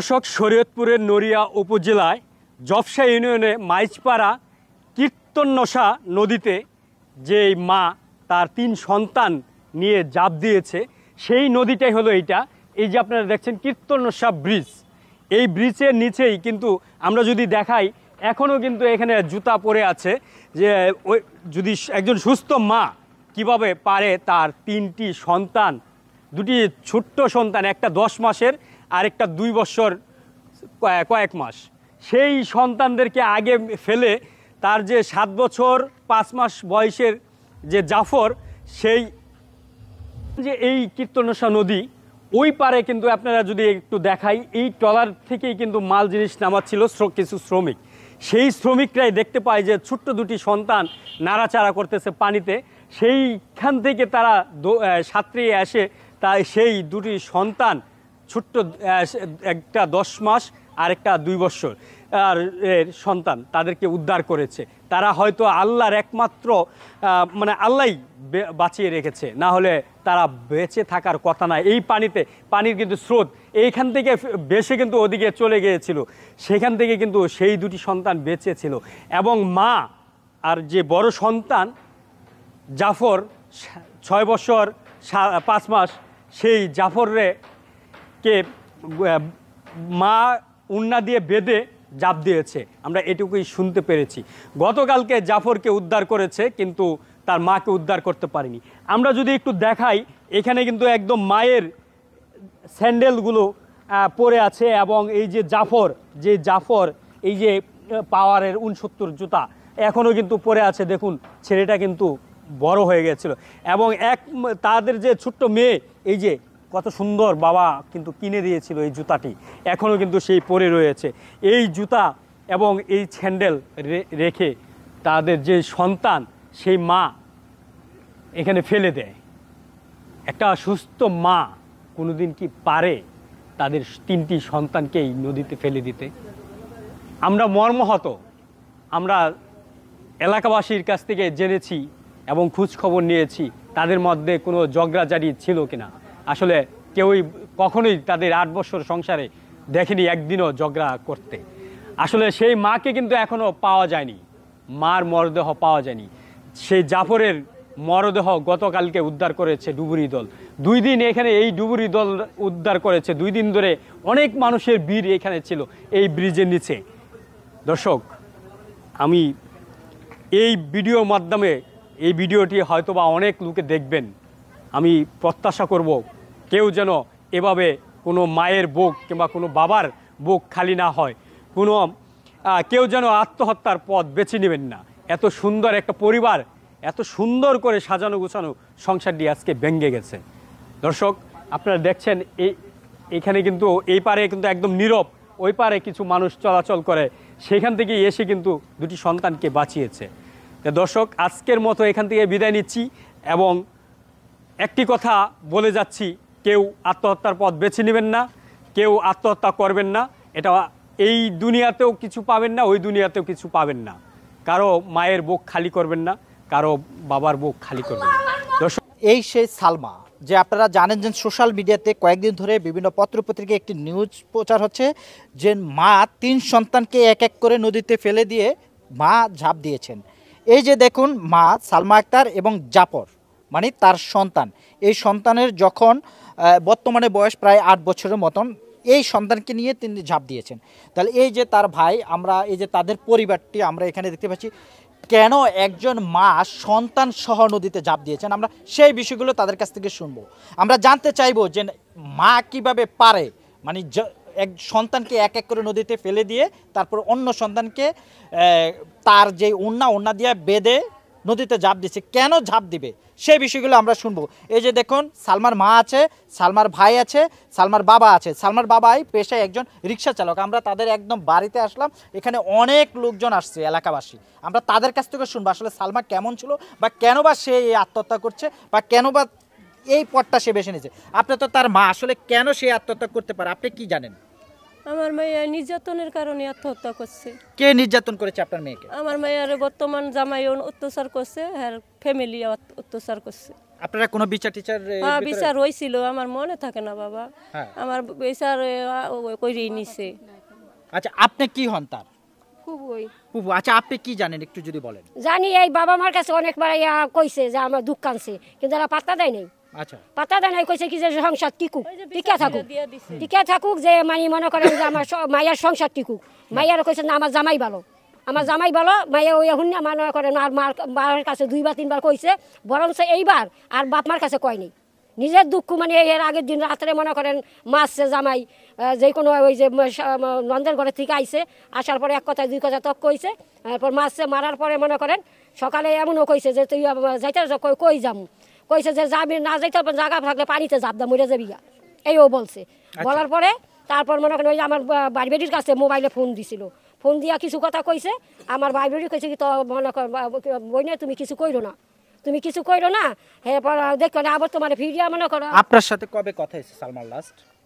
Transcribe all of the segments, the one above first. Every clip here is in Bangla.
দর্শক শরীয়তপুরের নড়িয়া উপজেলায় জবসা ইউনিয়নে মাইজপাড়া কীর্তন্যসা নদীতে যে মা তার তিন সন্তান নিয়ে জাপ দিয়েছে সেই নদীটাই হলো এইটা এই যে আপনারা দেখছেন কীর্তন্যসা ব্রিজ এই ব্রিজের নিচেই কিন্তু আমরা যদি দেখাই এখনও কিন্তু এখানে জুতা পরে আছে যে ওই যদি একজন সুস্থ মা কিভাবে পারে তার তিনটি সন্তান দুটি ছোট্ট সন্তান একটা দশ মাসের আরেকটা দুই বছর কয়েক মাস সেই সন্তানদেরকে আগে ফেলে তার যে সাত বছর পাঁচ মাস বয়সের যে জাফর সেই যে এই কীর্তনসা নদী ওই পারে কিন্তু আপনারা যদি একটু দেখাই এই ট্রলার থেকেই কিন্তু মাল জিনিস নামাচ্ছিল কিছু শ্রমিক সেই শ্রমিকরাই দেখতে পায় যে ছোট্ট দুটি সন্তান নাড়াচাড়া করতেছে পানিতে সেইখান থেকে তারা সাঁতরিয়ে আসে তাই সেই দুটি সন্তান ছোট্ট একটা দশ মাস আর একটা দুই বছর আর এর সন্তান তাদেরকে উদ্ধার করেছে তারা হয়তো আল্লাহর একমাত্র মানে আল্লাহ বাঁচিয়ে রেখেছে না হলে তারা বেঁচে থাকার কথা না এই পানিতে পানির কিন্তু স্রোত এইখান থেকে বেশে কিন্তু ওদিকে চলে গিয়েছিল সেখান থেকে কিন্তু সেই দুটি সন্তান বেঁচে ছিল এবং মা আর যে বড় সন্তান জাফর ছয় বছর পাঁচ মাস সেই জাফররে কে মা উন্না দিয়ে বেঁধে জাপ দিয়েছে আমরা এটুকুই শুনতে পেরেছি গতকালকে জাফরকে উদ্ধার করেছে কিন্তু তার মাকে উদ্ধার করতে পারেনি আমরা যদি একটু দেখাই এখানে কিন্তু একদম মায়ের স্যান্ডেলগুলো পরে আছে এবং এই যে জাফর যে জাফর এই যে পাওয়ারের উনসত্তর জুতা এখনও কিন্তু পরে আছে দেখুন ছেলেটা কিন্তু বড় হয়ে গেছিল এবং এক তাদের যে ছোট্ট মেয়ে এই যে কত সুন্দর বাবা কিন্তু কিনে দিয়েছিল এই জুতাটি এখনও কিন্তু সেই পরে রয়েছে এই জুতা এবং এই স্যান্ডেল রেখে তাদের যে সন্তান সেই মা এখানে ফেলে দেয় একটা সুস্থ মা কোনোদিন কি পারে তাদের তিনটি সন্তানকে এই নদীতে ফেলে দিতে আমরা মর্মহত আমরা এলাকাবাসীর কাছ থেকে জেনেছি এবং খোঁজখবর খবর নিয়েছি তাদের মধ্যে কোনো জগড়া জারি ছিল কিনা আসলে কেউই কখনোই তাদের আট বছর সংসারে দেখেনি একদিনও ঝগড়া করতে আসলে সেই মাকে কিন্তু এখনও পাওয়া যায়নি মার মরদেহ পাওয়া যায়নি সেই জাফরের মরদেহ গতকালকে উদ্ধার করেছে ডুবুরি দল দুই দিন এখানে এই ডুবুরি দল উদ্ধার করেছে দুই দিন ধরে অনেক মানুষের ভিড় এখানে ছিল এই ব্রিজের নিচে দর্শক আমি এই ভিডিওর মাধ্যমে এই ভিডিওটি হয়তোবা অনেক লোকে দেখবেন আমি প্রত্যাশা করব কেউ যেন এভাবে কোনো মায়ের বুক কিংবা কোনো বাবার বুক খালি না হয় কোনো কেউ যেন আত্মহত্যার পথ বেছে নেবেন না এত সুন্দর একটা পরিবার এত সুন্দর করে সাজানো গুছানো সংসারটি আজকে ভেঙ্গে গেছে দর্শক আপনারা দেখছেন এই এখানে কিন্তু এই পারে কিন্তু একদম নীরব ওই পারে কিছু মানুষ চলাচল করে সেখান থেকে এসে কিন্তু দুটি সন্তানকে বাঁচিয়েছে দর্শক আজকের মতো এখান থেকে বিদায় নিচ্ছি এবং একটি কথা বলে যাচ্ছি কেউ আত্মহত্যার পথ বেছে নেবেন না কেউ আত্মহত্যা করবেন না এটা এই দুনিয়াতেও কিছু পাবেন না ওই দুনিয়াতেও কিছু পাবেন না কারো মায়ের বুক খালি করবেন না কারো বাবার বুক খালি করবেন না দর্শক এই সেই সালমা যে আপনারা জানেন যে সোশ্যাল মিডিয়াতে কয়েকদিন ধরে বিভিন্ন পত্রপত্রিকায় একটি নিউজ প্রচার হচ্ছে যে মা তিন সন্তানকে এক এক করে নদীতে ফেলে দিয়ে মা ঝাঁপ দিয়েছেন এই যে দেখুন মা সালমা আক্তার এবং জাপর মানে তার সন্তান এই সন্তানের যখন বর্তমানে বয়স প্রায় আট বছরের মতন এই সন্তানকে নিয়ে তিনি ঝাঁপ দিয়েছেন তাহলে এই যে তার ভাই আমরা এই যে তাদের পরিবারটি আমরা এখানে দেখতে পাচ্ছি কেন একজন মা সন্তান সহ নদীতে ঝাঁপ দিয়েছেন আমরা সেই বিষয়গুলো তাদের কাছ থেকে শুনবো আমরা জানতে চাইবো যে মা কিভাবে পারে মানে এক সন্তানকে এক এক করে নদীতে ফেলে দিয়ে তারপর অন্য সন্তানকে তার যে ওন্না ওন্না দিয়ে বেঁধে নদীতে ঝাঁপ দিচ্ছে কেন ঝাঁপ দিবে সেই বিষয়গুলো আমরা শুনবো এই যে দেখুন সালমার মা আছে সালমার ভাই আছে সালমার বাবা আছে সালমার বাবাই পেশায় একজন রিক্সা চালক আমরা তাদের একদম বাড়িতে আসলাম এখানে অনেক লোকজন আসছে এলাকাবাসী আমরা তাদের কাছ থেকে শুনবো আসলে সালমা কেমন ছিল বা কেন বা সে আত্মহত্যা করছে বা কেন বা এই পথটা সে বেছে নিয়েছে আপনি তো তার মা আসলে কেন সে আত্মহত্যা করতে পারে আপনি কি জানেন আমার মেয়ে নির্যাতনের কারণে আত্মহত্যা করছে কে নির্যাতন করেছে আপনার মেয়েকে আমার মেয়ের বর্তমান জামাই অত্যাচার করছে আর ফ্যামিলি অত্যাচার করছে আপনারা কোনো বিচার টিচার হ্যাঁ বিচার হয়েছিল আমার মনে থাকে না বাবা হ্যাঁ। আমার বিচার করে নিছে আচ্ছা আপনি কি হন তার খুবই আচ্ছা আপনি কি জানেন একটু যদি বলেন জানি এই বাবা মার কাছে অনেকবার কইছে যে আমার দুঃখ কাঁদছে কিন্তু এরা পাত্তা দেয় নাই আচ্ছা। পাতা দেয় নাই কইছে কি যে সংসার টিকুক টিকা থাকুক টিকা থাকুক যে মানে মনে যে আমার মায়ের সংসার টিকুক হ্যাঁ। মায়ের কইছে না আমার জামাই ভালো আমার জামাই বলো মায়ে ওই এখন মনে করেন আর মার মায়ের কাছে দুইবার তিনবার কইছে বরঞ্চ এইবার আর কাছে কয়নি নিজের দুঃখ মানে এর আগের দিন রাত্রে মনে করেন মাসছে জামাই যে কোনো ওই যে নন্দের ঘরে থেকে আইছে আসার পরে এক কথায় দুই কথা তক কইছে তারপর মাসছে মারার পরে মনে করেন সকালে এমনও কইছে যে তুই যাইতে কই যাম কইছে যে যাবি না যাইতে পারবেন জায়গা থাকলে পানিতে দা মরে যাবি গা ও বলছে আচ্ছা। বলার পরে তারপর মনে করেন ওই আমার বাড়িবেড়ির কাছে মোবাইলে ফোন দিছিল ফোন দিয়া কিছু কথা কইছে আমার বাড়িবেড়ি কইছে কি তো মনে কর না তুমি কিছু কইরো না তুমি কিছু কইরো না হ্যাঁ দেখো আবার তোমার ফিরিয়া মনে করো আপনার সাথে কবে কথা হয়েছে সালমান লাস্ট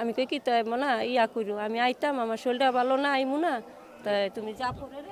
আমি কই কি তো না ইয়া করু আমি আইতাম আমার শরীরটা ভালো না আইমু না তাই তুমি যা পরে